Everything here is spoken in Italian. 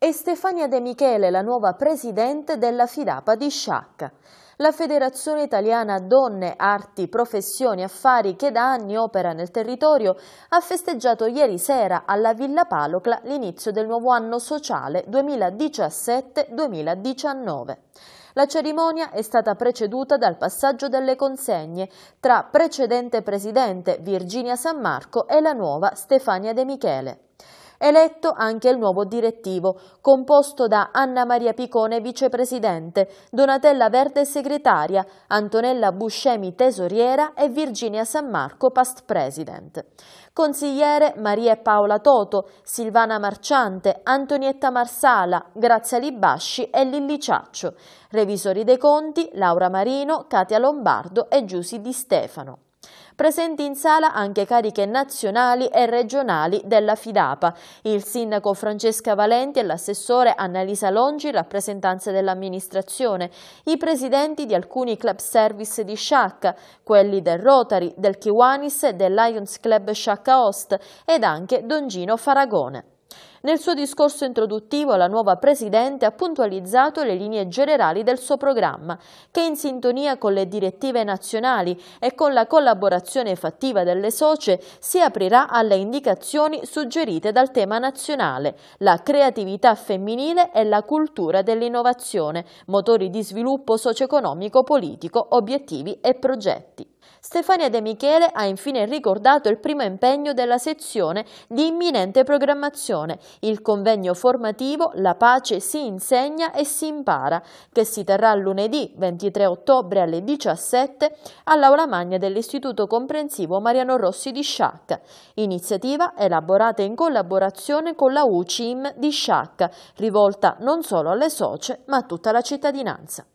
e Stefania De Michele, la nuova presidente della Fidapa di Sciacca. La Federazione Italiana Donne, Arti, Professioni, Affari, che da anni opera nel territorio, ha festeggiato ieri sera alla Villa Palocla l'inizio del nuovo anno sociale 2017-2019. La cerimonia è stata preceduta dal passaggio delle consegne tra precedente presidente Virginia San Marco e la nuova Stefania De Michele. Eletto anche il nuovo direttivo, composto da Anna Maria Picone vicepresidente, Donatella Verde segretaria, Antonella Buscemi tesoriera e Virginia San Marco past president. Consigliere Maria e Paola Toto, Silvana Marciante, Antonietta Marsala, Grazia Libasci e Lilli Ciaccio. Revisori dei conti Laura Marino, Katia Lombardo e Giusi Di Stefano. Presenti in sala anche cariche nazionali e regionali della Fidapa, il sindaco Francesca Valenti e l'assessore Annalisa Longi, rappresentanze dell'amministrazione, i presidenti di alcuni club service di Sciacca, quelli del Rotary, del Kiwanis e del Lions Club Sciacca Host ed anche Don Gino Faragone. Nel suo discorso introduttivo la nuova Presidente ha puntualizzato le linee generali del suo programma, che in sintonia con le direttive nazionali e con la collaborazione fattiva delle socie si aprirà alle indicazioni suggerite dal tema nazionale, la creatività femminile e la cultura dell'innovazione, motori di sviluppo socio-economico, politico, obiettivi e progetti. Stefania De Michele ha infine ricordato il primo impegno della sezione di imminente programmazione, il convegno formativo La pace si insegna e si impara, che si terrà lunedì 23 ottobre alle 17 all'Aula Magna dell'Istituto Comprensivo Mariano Rossi di Sciacca, iniziativa elaborata in collaborazione con la UCIM di Sciacca, rivolta non solo alle socie ma a tutta la cittadinanza.